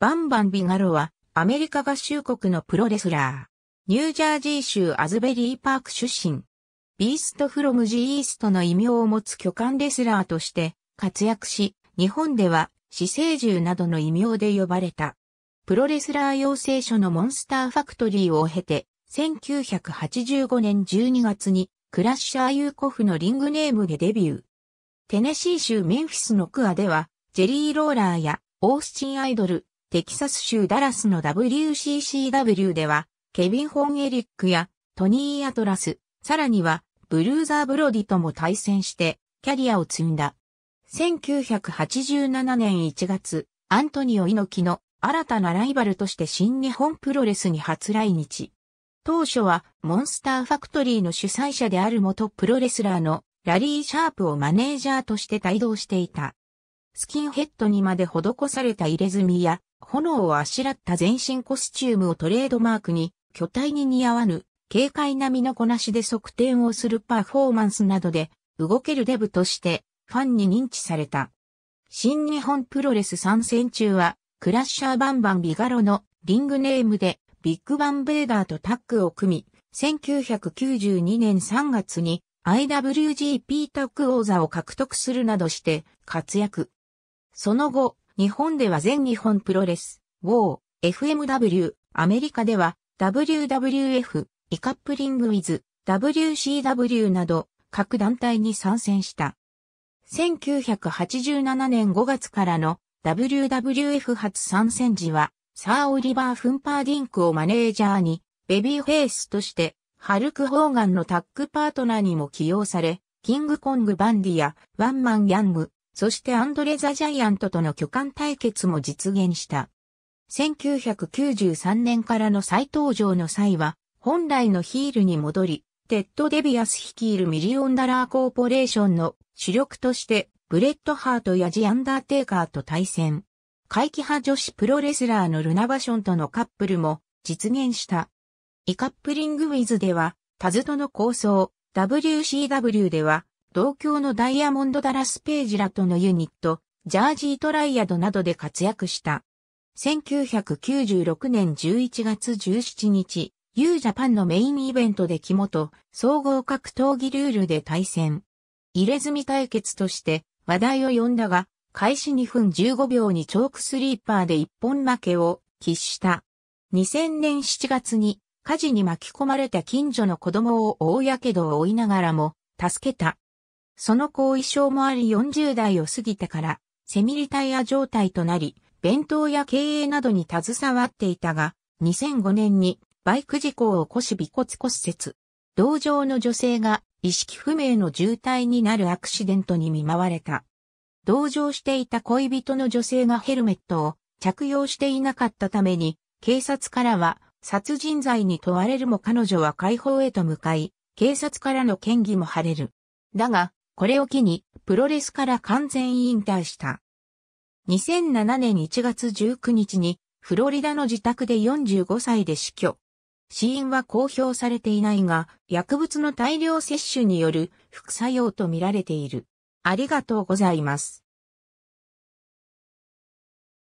バンバン・ビガロは、アメリカ合衆国のプロレスラー。ニュージャージー州アズベリーパーク出身。ビースト・フロム・ジー・イーストの異名を持つ巨漢レスラーとして活躍し、日本では、死生獣などの異名で呼ばれた。プロレスラー養成所のモンスターファクトリーを経て、1985年12月にクラッシャー・ユーコフのリングネームでデビュー。テネシー州メンフィスのクアでは、ジェリー・ローラーやオースチン・アイドル、テキサス州ダラスの WCCW では、ケビン・ホン・エリックやトニー・アトラス、さらにはブルーザー・ブロディとも対戦してキャリアを積んだ。1987年1月、アントニオイノキの新たなライバルとして新日本プロレスに初来日。当初はモンスターファクトリーの主催者である元プロレスラーのラリー・シャープをマネージャーとして帯同していた。スキンヘッドにまで施された入れ墨や炎をあしらった全身コスチュームをトレードマークに、巨体に似合わぬ、軽快な身のこなしで側転をするパフォーマンスなどで、動けるデブとして、ファンに認知された。新日本プロレス参戦中は、クラッシャーバンバンビガロのリングネームで、ビッグバンベーダーとタッグを組み、1992年3月に IWGP タッグ王座を獲得するなどして活躍。その後、日本では全日本プロレス、WOW、FMW、アメリカでは WWF、イカップリングウィズ、WCW など各団体に参戦した。1987年5月からの WWF 初参戦時は、サー・オリバー・フンパーディンクをマネージャーに、ベビーフェイスとして、ハルク・ホーガンのタッグパートナーにも起用され、キングコング・バンディやワンマン・ヤング、そしてアンドレ・ザ・ジャイアントとの巨漢対決も実現した。1993年からの再登場の際は、本来のヒールに戻り、テッド・デビアス率いるミリオンダラーコーポレーションの主力として、ブレッド・ハートやジ・アンダーテイカーと対戦。怪奇派女子プロレスラーのルナバションとのカップルも実現した。イカップリング・ウィズでは、タズとの構想、WCW では、同郷のダイヤモンドダラスページらとのユニット、ジャージートライアドなどで活躍した。1996年11月17日、ユージャパンのメインイベントで肝と総合格闘技ルールで対戦。入れ墨対決として話題を呼んだが、開始2分15秒にチョークスリーパーで一本負けを喫した。2000年7月に火事に巻き込まれた近所の子供を大やけどを負いながらも助けた。その後遺症もあり40代を過ぎてから、セミリタイア状態となり、弁当や経営などに携わっていたが、2005年にバイク事故を起こし尾骨骨折。同情の女性が意識不明の重体になるアクシデントに見舞われた。同情していた恋人の女性がヘルメットを着用していなかったために、警察からは殺人罪に問われるも彼女は解放へと向かい、警察からの嫌疑も晴れる。だが、これを機に、プロレスから完全引退した。2007年1月19日に、フロリダの自宅で45歳で死去。死因は公表されていないが、薬物の大量摂取による副作用とみられている。ありがとうございます。